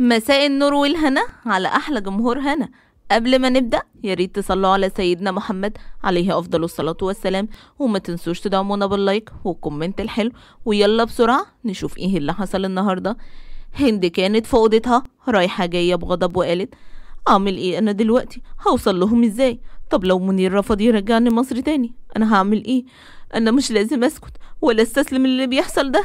مساء النور والهنا على أحلى جمهور هنا قبل ما نبدأ يا ريت تصلوا على سيدنا محمد عليه أفضل الصلاة والسلام وما تنسوش تدعمونا باللايك والكومنت الحلو ويلا بسرعة نشوف ايه اللي حصل النهاردة هند كانت في أوضتها رايحة جاية بغضب وقالت أعمل ايه أنا دلوقتي هوصل لهم ازاي طب لو منير رفض يرجعني مصر تاني أنا هعمل ايه أنا مش لازم أسكت ولا استسلم اللي بيحصل ده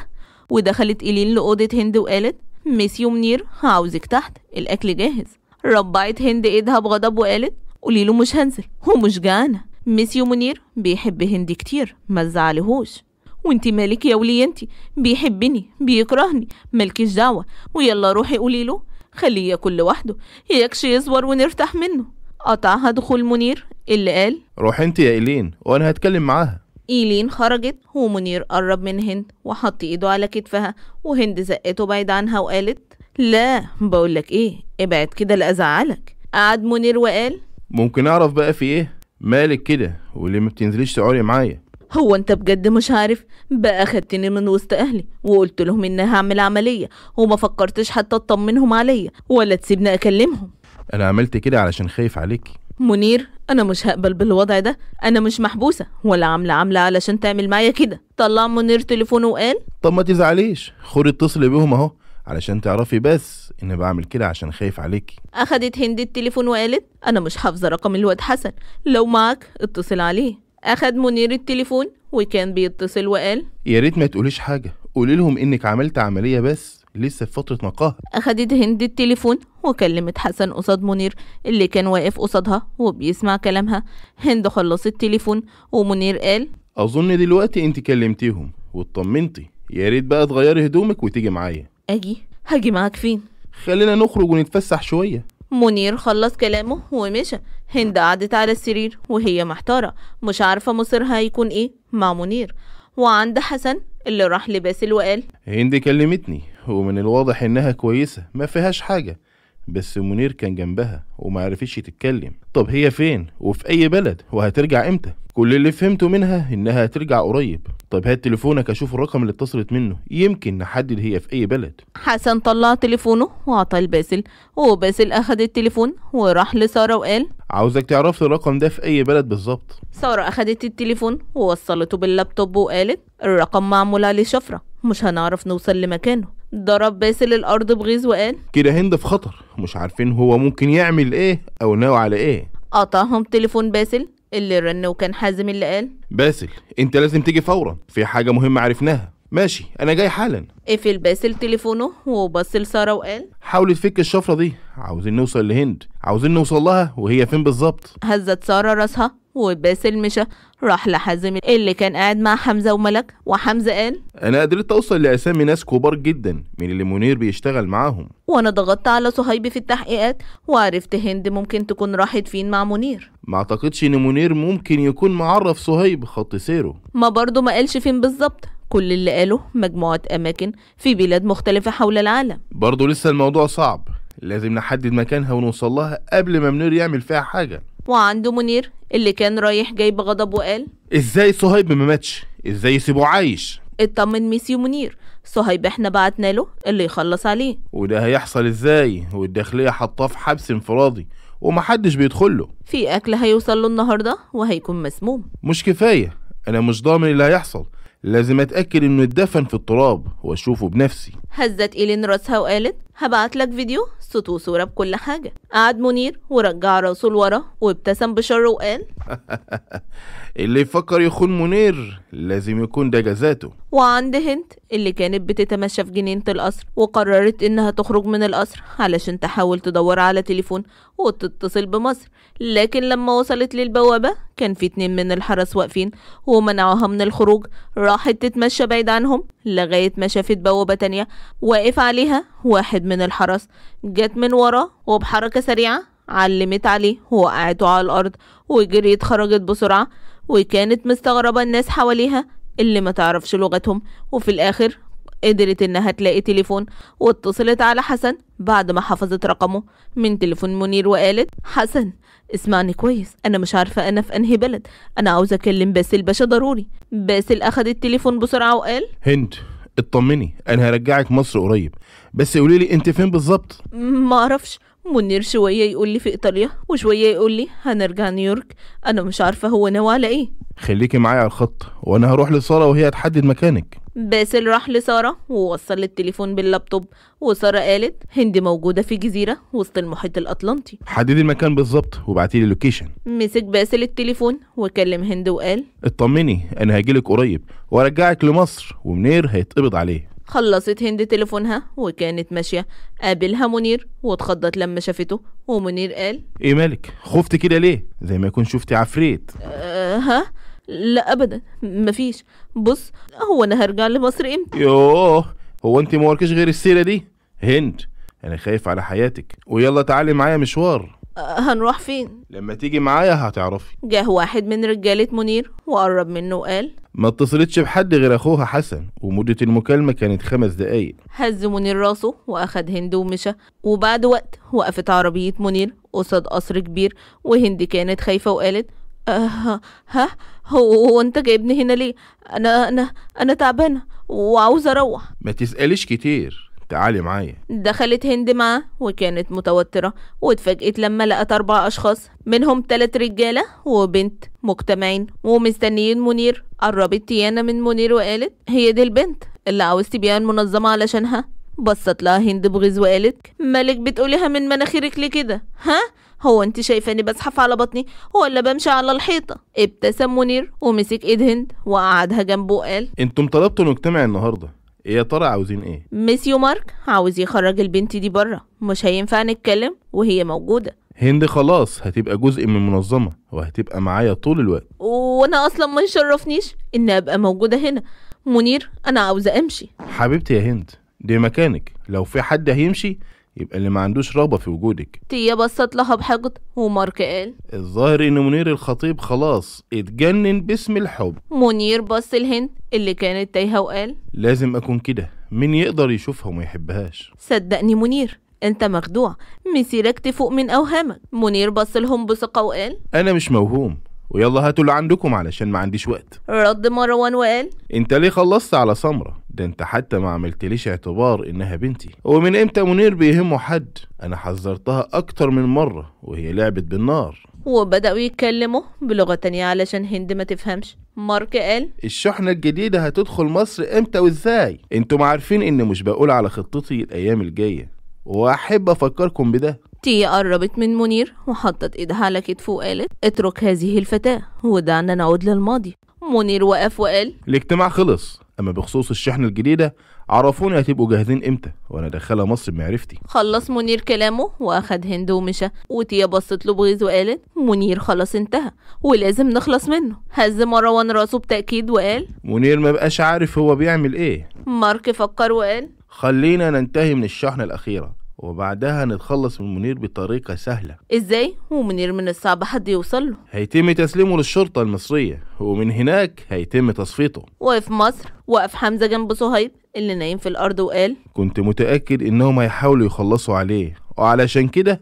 ودخلت إيلين لأوضة هند وقالت ميسيو منير عاوزك تحت الاكل جاهز ربعت هند ايدها بغضب وقالت قولي له مش هنزل ومش جعانه ميسيو منير بيحب هند كتير ما تزعلهوش وانتي مالك يا ولي انتي بيحبني بيكرهني مالكيش دعوه ويلا روحي قولي له خليه ياكل لوحده يكش يزور ونرتاح منه قطعها دخول منير اللي قال روح انت يا ايلين وانا هتكلم معاها إيلين خرجت ومنير قرب من هند وحط إيده على كتفها وهند زقته بعيد عنها وقالت لا بقولك إيه ابعد كده لأزعلك قعد منير وقال ممكن أعرف بقى في إيه مالك كده وليه ما بتنزليش تقعدي معايا هو انت بجد مش عارف بقى خدتني من وسط اهلي وقلت لهم اني هعمل عمليه وما فكرتش حتى اطمنهم عليا ولا تسيبني اكلمهم انا عملت كده علشان خايف عليكي منير انا مش هقبل بالوضع ده انا مش محبوسه ولا عامله عامله علشان تعمل معايا كده طلع منير تليفونه وقال طب ما تزعليش خوري اتصلي بيهم اهو علشان تعرفي بس اني بعمل كده عشان خايف عليكي اخدت هند التليفون وقالت انا مش حافظه رقم الواد حسن لو معك اتصل عليه اخد منير التليفون وكان بيتصل وقال يا ريت ما تقوليش حاجه قولي لهم انك عملت عمليه بس لسه في فترة نقاهة أخدت هند التليفون وكلمت حسن قصاد منير اللي كان واقف قصادها وبيسمع كلامها هند خلصت التليفون ومنير قال أظن دلوقتي أنت كلمتيهم واطمنتي يا ريت بقى تغيري هدومك وتيجي معايا أجي هاجي معاك فين خلينا نخرج ونتفسح شوية منير خلص كلامه ومشى هند قعدت على السرير وهي محتارة مش عارفة مصيرها هيكون ايه مع منير وعند حسن اللي راح لباسل وقال هندي كلمتني ومن الواضح انها كويسه ما فيهاش حاجه بس منير كان جنبها وما عرفتش تتكلم طب هي فين وفي اي بلد وهترجع امتى كل اللي فهمته منها انها هترجع قريب طيب هات تليفونك اشوف الرقم اللي اتصلت منه يمكن نحدد هي في اي بلد حسن طلع تليفونه وعطاه لباسل وباسل اخد التليفون وراح لساره وقال عاوزك تعرف الرقم ده في اي بلد بالظبط ساره اخدت التليفون ووصلته باللابتوب وقالت الرقم معمول عليه شفره مش هنعرف نوصل لمكانه ضرب باسل الارض بغيظ وقال كده هند في خطر مش عارفين هو ممكن يعمل ايه او ناوي على ايه قطعهم تليفون باسل اللي رن وكان حازم اللي قال باسل انت لازم تيجي فورا في حاجه مهمه عرفناها ماشي انا جاي حالا قفل باسل تليفونه وبص لساره وقال حاول تفك الشفره دي عاوزين نوصل لهند عاوزين نوصل لها وهي فين بالظبط هزت ساره راسها وباسل مشى راح لحازم اللي كان قاعد مع حمزه وملك وحمزه قال انا قدرت اوصل لاسامي ناس كبار جدا من اللي منير بيشتغل معاهم وانا ضغطت على صهيب في التحقيقات وعرفت هند ممكن تكون راحت فين مع منير ما اعتقدش ان منير ممكن يكون معرف صهيب خط سيره ما برضه ما قالش فين بالظبط كل اللي قاله مجموعة أماكن في بلاد مختلفة حول العالم برضه لسه الموضوع صعب لازم نحدد مكانها ونوصل لها قبل ما منير يعمل فيها حاجة وعنده منير اللي كان رايح جاي بغضب وقال ازاي صهيب ما ماتش ازاي يسيبه عايش اطمن ميسيو منير صهيب احنا بعتنا له اللي يخلص عليه وده هيحصل ازاي والداخلية حطاه في حبس انفرادي ومحدش بيدخل له في أكل هيوصل له النهاردة وهيكون مسموم مش كفاية أنا مش ضامن اللي هيحصل لازم أتأكد إنه اتدفن في التراب وأشوفه بنفسي هزت إيلين راسها وقالت هبعت لك فيديو صوت وصورة بكل حاجة قعد منير ورجع راسه لورا وابتسم بشر وقال اللي يفكر يخون منير لازم يكون ده جزاته وعند هند اللي كانت بتتمشى في جنينة القصر وقررت إنها تخرج من القصر علشان تحاول تدور على تليفون وتتصل بمصر لكن لما وصلت للبوابة كان في اتنين من الحرس واقفين ومنعوها من الخروج راحت تتمشى بعيد عنهم لغاية ما شافت بوابة تانية واقف عليها واحد واحد من الحرس جت من وراه وبحركة سريعة علمت عليه ووقعته على الأرض وجريت خرجت بسرعة وكانت مستغربة الناس حواليها اللي ما تعرفش لغتهم وفي الآخر قدرت إنها تلاقي تليفون واتصلت على حسن بعد ما حفظت رقمه من تليفون منير وقالت حسن اسمعني كويس أنا مش عارفة أنا في أنهي بلد أنا عاوزة أكلم باسل باشا ضروري باسل أخد التليفون بسرعة وقال هند اطمني انا هرجعك مصر قريب بس قولي لي انت فين بالظبط ما اعرفش منير شويه يقول لي في ايطاليا وشويه يقول لي هنرجع نيويورك انا مش عارفه هو ناوي على ايه خليكي معايا على الخط وانا هروح لصالة وهي هتحدد مكانك باسل راح لسارة ووصل التليفون باللابتوب وسارة قالت هند موجودة في جزيرة وسط المحيط الأطلنطي حددي المكان بالظبط وبعتي لي اللوكيشن مسك باسل التليفون وكلم هند وقال اطمني أنا هاجيلك قريب وأرجعك لمصر ومنير هيتقبض عليه خلصت هند تليفونها وكانت ماشية قابلها منير واتخضت لما شافته ومنير قال ايه مالك خفت كده ليه زي ما يكون شفتي عفريت أه ها لا ابدا مفيش بص هو انا هرجع لمصر امتى يوه هو انت ما غير السيره دي هند انا خايف على حياتك ويلا تعالي معايا مشوار أه، هنروح فين لما تيجي معايا هتعرفي جه واحد من رجاله منير وقرب منه وقال ما اتصلتش بحد غير اخوها حسن ومده المكالمه كانت خمس دقايق هز منير راسه واخد هند ومشى وبعد وقت وقفت عربيه منير قصاد قصر كبير وهند كانت خايفه وقالت أه ها هو انت جايبني هنا ليه انا انا انا تعبانه وعاوزه اروح ما تسأليش كتير تعالي معايا دخلت هند معاه وكانت متوترة واتفاجئت لما لقت أربع أشخاص منهم تلات رجالة وبنت مجتمعين ومستنيين منير قربت تيانا من منير وقالت هي دي البنت اللي عاوز بيها المنظمة علشانها بصت لها هند بغيظ وقالت مالك بتقوليها من مناخيرك ليه كده ها هو انت شايفاني بزحف على بطني ولا بمشي على الحيطه ابتسم منير ومسك ايد هند وقعدها جنبه وقال انتم طلبتوا نجتمع النهارده ايه يا ترى عاوزين ايه ميسيو مارك عاوز يخرج البنت دي بره مش هينفع نتكلم وهي موجوده هند خلاص هتبقى جزء من المنظمه وهتبقى معايا طول الوقت وانا اصلا ما يشرفنيش ان ابقى موجوده هنا منير انا عاوزه امشي حبيبتي يا هند دي مكانك لو في حد هيمشي يبقى اللي ما عندوش رغبة في وجودك تيا بصت لها بحقد ومارك قال الظاهر ان منير الخطيب خلاص اتجنن باسم الحب منير بص لهند اللي كانت تايهة وقال لازم اكون كده مين يقدر يشوفها وما يحبهاش صدقني منير انت مخدوع مسيرك تفوق من اوهامك منير بص لهم بثقة وقال انا مش موهوم ويلا هاتوا اللي عندكم علشان ما عنديش وقت رد مروان وقال انت ليه خلصت على سمره ده انت حتى ما عملتليش اعتبار انها بنتي ومن امتى منير بيهمه حد انا حذرتها اكتر من مرة وهي لعبت بالنار وبدأوا يتكلموا بلغة تانية علشان هند ما تفهمش مارك قال الشحنة الجديدة هتدخل مصر امتى وازاي انتم عارفين ان مش بقول على خطتي الايام الجاية واحب افكركم بده تي قربت من منير وحطت ايدها على كتفه وقالت اترك هذه الفتاة ودعنا نعود للماضي منير وقف وقال الاجتماع خلص اما بخصوص الشحنه الجديده عرفوني هتبقوا جاهزين امتى وانا داخله مصر بمعرفتي خلص منير كلامه واخد هند ومشى وتيا بصت له بغيظ وقالت منير خلاص انتهى ولازم نخلص منه هز مروان راسه بتاكيد وقال منير ما بقاش عارف هو بيعمل ايه مارك فكر وقال خلينا ننتهي من الشحنه الاخيره وبعدها نتخلص من منير بطريقة سهلة إزاي؟ ومنير من الصعب حد يوصل له هيتم تسليمه للشرطة المصرية ومن هناك هيتم تصفيته وقف مصر وقف حمزة جنب صهيب اللي نايم في الأرض وقال كنت متأكد إنهم هيحاولوا يخلصوا عليه وعلشان كده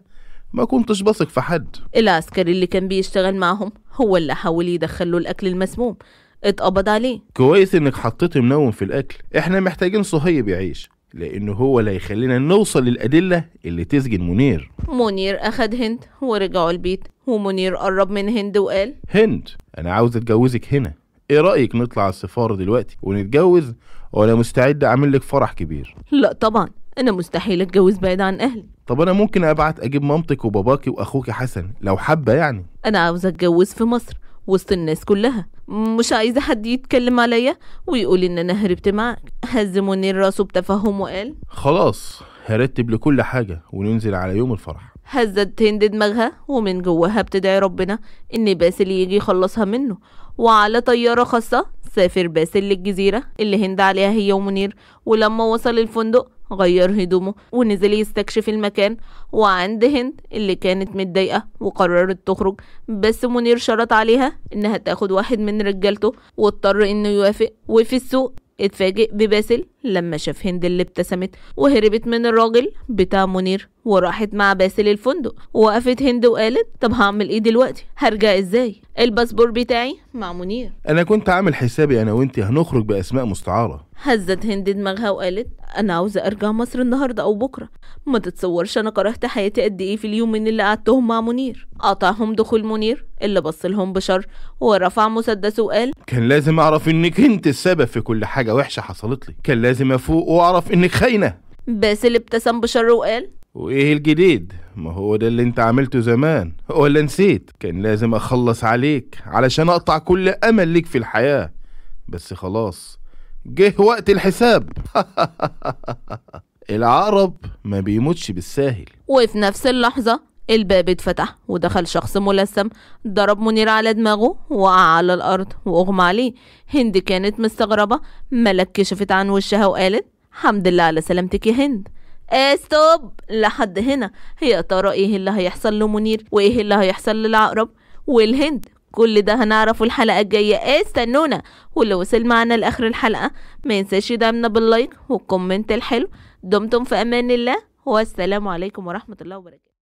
ما كنتش بثق في حد العسكري اللي كان بيشتغل معهم هو اللي حاول يدخله الأكل المسموم اتقبض عليه كويس انك حطيت منوم في الاكل احنا محتاجين صهيب يعيش لأنه هو اللي هيخلينا نوصل للأدلة اللي تسجن منير منير أخد هند ورجعوا البيت ومنير قرب من هند وقال هند أنا عاوز أتجوزك هنا إيه رأيك نطلع السفارة دلوقتي ونتجوز وأنا مستعد أعمل لك فرح كبير لا طبعا أنا مستحيل أتجوز بعيد عن أهلي طب أنا ممكن أبعت أجيب مامتك وباباكي وأخوك حسن لو حابة يعني أنا عاوز أتجوز في مصر وسط الناس كلها مش عايزة حد يتكلم عليا ويقول ان انا هربت معاك هز منير راسه بتفهم وقال خلاص هرتب لكل حاجة وننزل على يوم الفرح هزت هند دماغها ومن جواها بتدعي ربنا ان باسل يجي يخلصها منه وعلى طيارة خاصة سافر باسل للجزيرة اللي هند عليها هي ومنير ولما وصل الفندق غير هدومه ونزل يستكشف المكان وعند هند اللي كانت متضايقة وقررت تخرج بس منير شرط عليها انها تاخد واحد من رجالته واضطر انه يوافق وفي السوق اتفاجئ بباسل لما شاف هند اللي ابتسمت وهربت من الراجل بتاع منير وراحت مع باسل الفندق وقفت هند وقالت طب هعمل ايه دلوقتي هرجع ازاي الباسبور بتاعي مع منير انا كنت عامل حسابي انا وانتي هنخرج باسماء مستعاره هزت هند دماغها وقالت انا عاوزه ارجع مصر النهارده او بكره ما تتصورش انا كرهت حياتي قد ايه في اليومين اللي قعدتهم مع منير قطعهم دخول منير اللي بص لهم بشر ورفع مسدسه وقال كان لازم اعرف انك انت السبب في كل حاجه وحشه حصلت لي كان لازم افوق واعرف انك خاينه باسل ابتسم بشر وقال وايه الجديد ما هو ده اللي انت عملته زمان ولا نسيت كان لازم اخلص عليك علشان اقطع كل امل ليك في الحياه بس خلاص جه وقت الحساب العرب ما بيموتش بالساهل وفي نفس اللحظة الباب اتفتح ودخل شخص ملثم ضرب منير على دماغه وقع على الأرض وأغمى عليه هند كانت مستغربة ملك كشفت عن وشها وقالت حمد الله على سلامتك يا هند استوب إيه، لحد هنا يا ترى ايه اللي هيحصل لمنير وايه اللي هيحصل للعقرب والهند كل ده هنعرفه الحلقة الجاية إيه، استنونا واللي وصل معنا لآخر الحلقة ما ينساش يدعمنا باللايك والكومنت الحلو دمتم في أمان الله والسلام عليكم ورحمة الله وبركاته